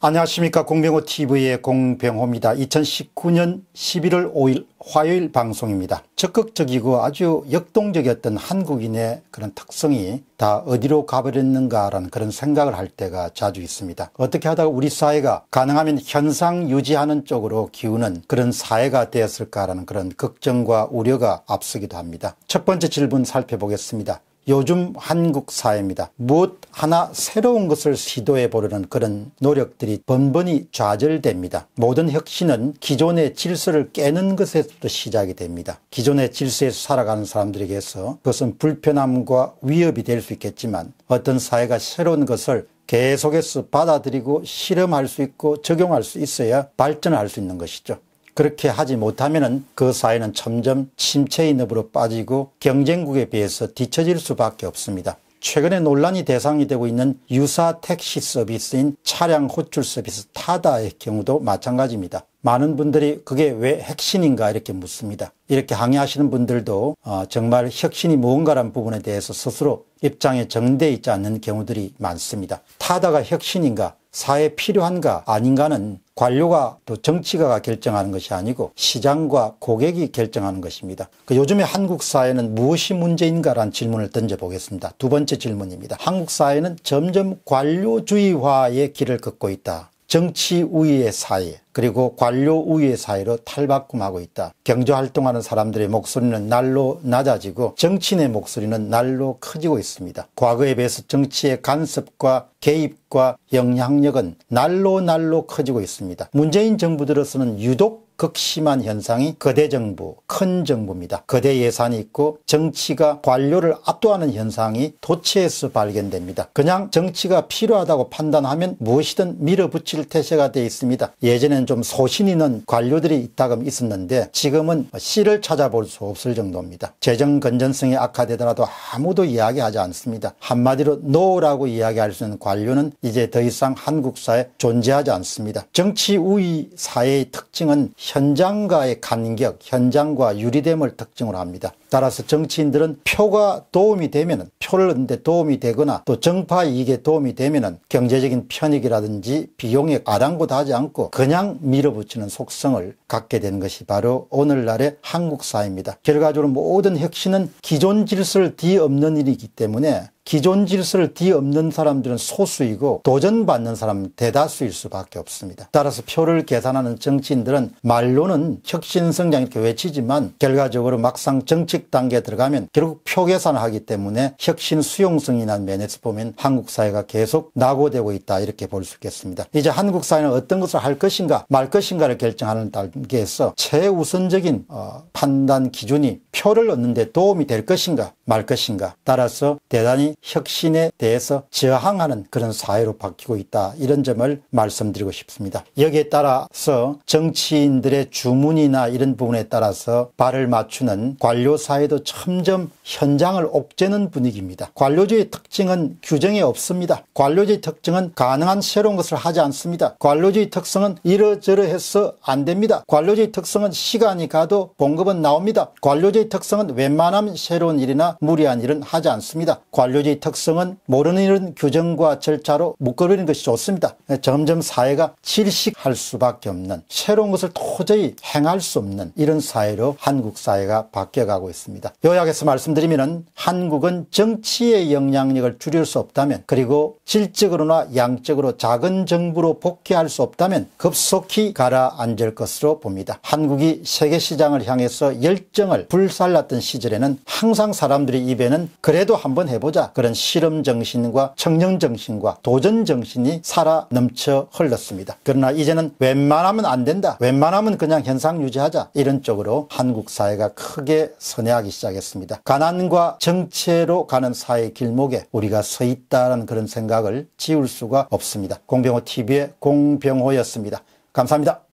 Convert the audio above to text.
안녕하십니까 공병호TV의 공병호입니다. 2019년 11월 5일 화요일 방송입니다. 적극적이고 아주 역동적이었던 한국인의 그런 특성이 다 어디로 가버렸는가라는 그런 생각을 할 때가 자주 있습니다. 어떻게 하다가 우리 사회가 가능하면 현상 유지하는 쪽으로 기우는 그런 사회가 되었을까라는 그런 걱정과 우려가 앞서기도 합니다. 첫 번째 질문 살펴보겠습니다. 요즘 한국 사회입니다. 무엇 하나 새로운 것을 시도해 보려는 그런 노력들이 번번이 좌절됩니다. 모든 혁신은 기존의 질서를 깨는 것에서부터 시작이 됩니다. 기존의 질서에서 살아가는 사람들에게서 그것은 불편함과 위협이 될 수 있겠지만 어떤 사회가 새로운 것을 계속해서 받아들이고 실험할 수 있고 적용할 수 있어야 발전할 수 있는 것이죠. 그렇게 하지 못하면 그 사회는 점점 침체의 늪으로 빠지고 경쟁국에 비해서 뒤처질 수밖에 없습니다. 최근에 논란이 대상이 되고 있는 유사 택시 서비스인 차량 호출 서비스 타다의 경우도 마찬가지입니다. 많은 분들이 그게 왜 핵심인가 이렇게 묻습니다. 이렇게 항의하시는 분들도 어, 정말 혁신이 무언가란 부분에 대해서 스스로 입장에 정돼 있지 않는 경우들이 많습니다. 타다가 혁신인가 사회에 필요한가 아닌가는 관료가 또 정치가가 결정하는 것이 아니고 시장과 고객이 결정하는 것입니다. 그 요즘에 한국 사회는 무엇이 문제인가란 질문을 던져보겠습니다. 두 번째 질문입니다. 한국 사회는 점점 관료주의화의 길을 걷고 있다. 정치 우위의 사회 그리고 관료 우위의 사회로 탈바꿈하고 있다. 경제활동하는 사람들의 목소리는 날로 낮아지고 정치인의 목소리는 날로 커지고 있습니다. 과거에 비해서 정치의 간섭과 개입과 영향력은 날로 날로 커지고 있습니다. 문재인 정부 들어서는 유독 극심한 현상이 거대 정부, 큰 정부입니다. 거대 예산이 있고 정치가 관료를 압도하는 현상이 도체에서 발견됩니다. 그냥 정치가 필요하다고 판단하면 무엇이든 밀어붙일 태세가 되어 있습니다. 예전에는좀 소신 있는 관료들이 있다금 있었는데 지금은 씨를 찾아볼 수 없을 정도입니다. 재정 건전성이 악화되더라도 아무도 이야기하지 않습니다. 한마디로 노라고 이야기할 수 있는 관료는 이제 더 이상 한국 사회에 존재하지 않습니다. 정치 우위 사회의 특징은 현장과의 간격, 현장과 유리됨을 특징으로 합니다. 따라서 정치인들은 표가 도움이 되면 표를 얻는데 도움이 되거나 또 정파 이익에 도움이 되면 경제적인 편익이라든지 비용에 아랑곳하지 않고 그냥 밀어붙이는 속성을 갖게 되는 것이 바로 오늘날의 한국 사회입니다. 결과적으로 모든 혁신은 기존 질서를 뒤엎는 일이기 때문에 기존 질서를 뒤엎는 사람들은 소수이고 도전받는 사람은 대다수일 수밖에 없습니다. 따라서 표를 계산하는 정치인들은 말로는 혁신 성장 이렇게 외치지만 결과적으로 막상 정치 수익 단계에 들어가면 결국 표계산을 하기 때문에 혁신 수용성이라는 면에서 보면 한국 사회가 계속 낙오되고 있다 이렇게 볼 수 있겠습니다. 이제 한국 사회는 어떤 것을 할 것인가 말 것인가를 결정하는 단계에서 최우선적인 어, 판단 기준이 표를 얻는 데 도움이 될 것인가 말 것인가 따라서 대단히 혁신에 대해서 저항하는 그런 사회로 바뀌고 있다 이런 점을 말씀드리고 싶습니다. 여기에 따라서 정치인들의 주문이나 이런 부분에 따라서 발을 맞추는 관료 사회도 점점 현장을 옥죄는 분위기입니다. 관료주의 특징은 규정에 없습니다. 관료주의 특징은 가능한 새로운 것을 하지 않습니다. 관료주의 특성은 이러저러해서 안 됩니다. 관료주의 특성은 시간이 가도 봉급은 나옵니다. 관료주의 특성은 웬만하면 새로운 일이나 무리한 일은 하지 않습니다. 관료주의 특성은 모르는 일은 규정과 절차로 묶어버리는 것이 좋습니다. 점점 사회가 질식할 수밖에 없는 새로운 것을 도저히 행할 수 없는 이런 사회로 한국 사회가 바뀌어가고 있습니다. 하습니다 요약해서 말씀드리면 한국은 정치의 영향력을 줄일 수 없다면 그리고 질적으로나 양적으로 작은 정부로 복귀할 수 없다면 급속히 가라앉을 것으로 봅니다. 한국이 세계 시장을 향해서 열정을 불살랐던 시절에는 항상 사람들의 입에는 그래도 한번 해보자 그런 실험 정신과 청년 정신과 도전 정신이 살아 넘쳐 흘렀습니다. 그러나 이제는 웬만하면 안 된다. 웬만하면 그냥 현상 유지하자 이런 쪽으로 한국 사회가 크게 선해 만회하기 시작했습니다. 가난과 정체로 가는 사회 길목에 우리가 서 있다는 그런 생각을 지울 수가 없습니다. 공병호 TV의 공병호였습니다. 감사합니다.